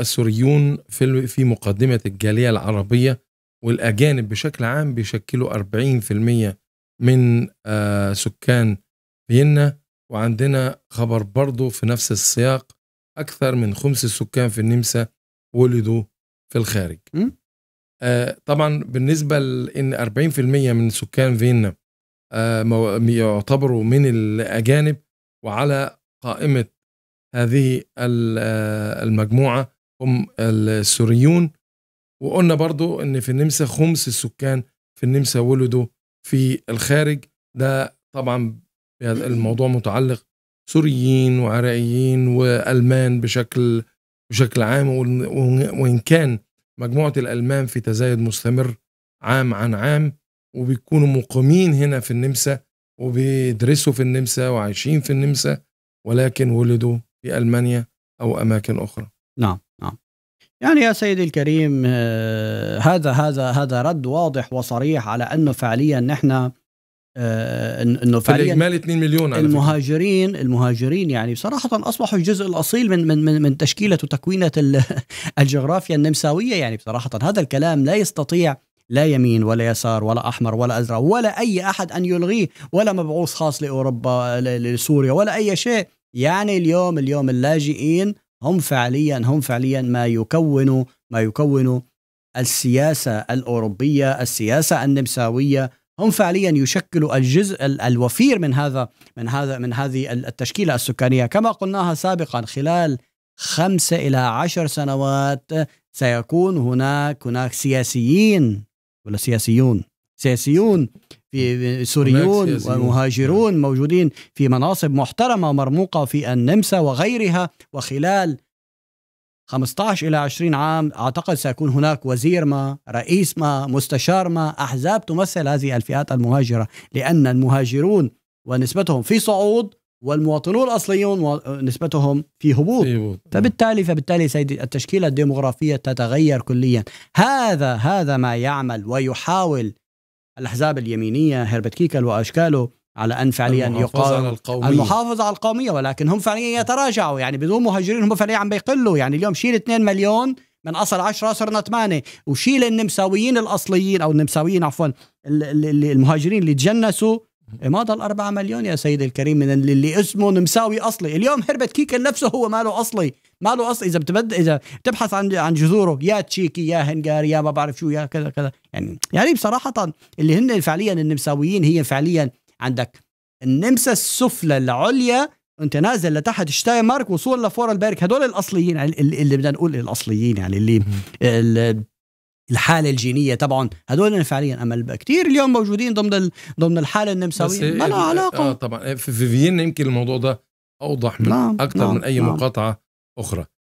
السوريون في في مقدمه الجاليه العربيه والاجانب بشكل عام بيشكلوا 40% من آه، سكان فيينا وعندنا خبر برضه في نفس السياق اكثر من خمس السكان في النمسا ولدوا في الخارج. آه، طبعا بالنسبه لان 40% من سكان فيينا آه، يعتبروا من الاجانب وعلى قائمه هذه المجموعه هم السوريون وقلنا برضو ان في النمسا خمس السكان في النمسا ولدوا في الخارج ده طبعا الموضوع متعلق سوريين وعراقيين والمان بشكل بشكل عام وان كان مجموعه الالمان في تزايد مستمر عام عن عام وبيكونوا مقيمين هنا في النمسا وبيدرسوا في النمسا وعايشين في النمسا ولكن ولدوا في المانيا او اماكن اخرى نعم نعم يعني يا سيدي الكريم آه، هذا هذا هذا رد واضح وصريح على انه فعليا نحن آه، انه فعليا اجمالي 2 مليون على المهاجرين فيه. المهاجرين يعني صراحه اصبحوا الجزء الاصيل من من من, من تشكيله وتكوينه الجغرافيا النمساويه يعني بصراحه هذا الكلام لا يستطيع لا يمين ولا يسار ولا احمر ولا ازرق ولا اي احد ان يلغيه ولا مبعوث خاص لاوروبا لسوريا ولا اي شيء يعني اليوم اليوم اللاجئين هم فعليا هم فعليا ما يكون ما يكون السياسه الاوروبيه، السياسه النمساويه، هم فعليا يشكلوا الجزء الوفير من هذا من هذا من هذه التشكيله السكانيه، كما قلناها سابقا خلال خمسة إلى عشر سنوات سيكون هناك هناك سياسيين ولا سياسيون سياسيون في سوريون ومهاجرون موجودين في مناصب محترمة مرموقة في النمسا وغيرها وخلال 15 إلى 20 عام أعتقد سيكون هناك وزير ما رئيس ما مستشار ما أحزاب تمثل هذه الفئات المهاجرة لأن المهاجرون ونسبتهم في صعود والمواطنون الاصليون ونسبتهم في هبوط فبالتالي فبالتالي سيدي التشكيله الديموغرافيه تتغير كليا هذا هذا ما يعمل ويحاول الأحزاب اليمينية هربت كيكل وأشكاله على أن فعليا يقال على القومية. المحافظة على القومية ولكن هم فعليا يتراجعوا يعني بدون مهاجرين هم فعليا عم بيقلوا يعني اليوم شيل 2 مليون من اصل 10 صرنا 8 وشيل النمساويين الاصليين او النمساويين عفوا المهاجرين اللي تجنسوا ما ضل 4 مليون يا سيد الكريم من اللي اسمه نمساوي أصلي اليوم هربت كيكل نفسه هو ماله أصلي ماله أصلي إذا بتبد إذا بتبحث عن عن جذوره يا تشيكي يا هنغاري يا ما بعرف شو يا كذا كذا يعني يعني بصراحة اللي هن فعليا النمساويين هي فعليا عندك النمسا السفلى العليا انت نازل لتحت مارك وصول لفورا البيرك هدول الاصليين اللي بدنا نقول الاصليين يعني اللي الحاله الجينيه تبعهم هدول فعليا امل كثير اليوم موجودين ضمن ضمن الحاله النمساويه ما لها إيه، علاقه اه طبعا في فيينا يمكن الموضوع ده اوضح من نعم، اكثر من نعم، اي نعم. مقاطعه اخرى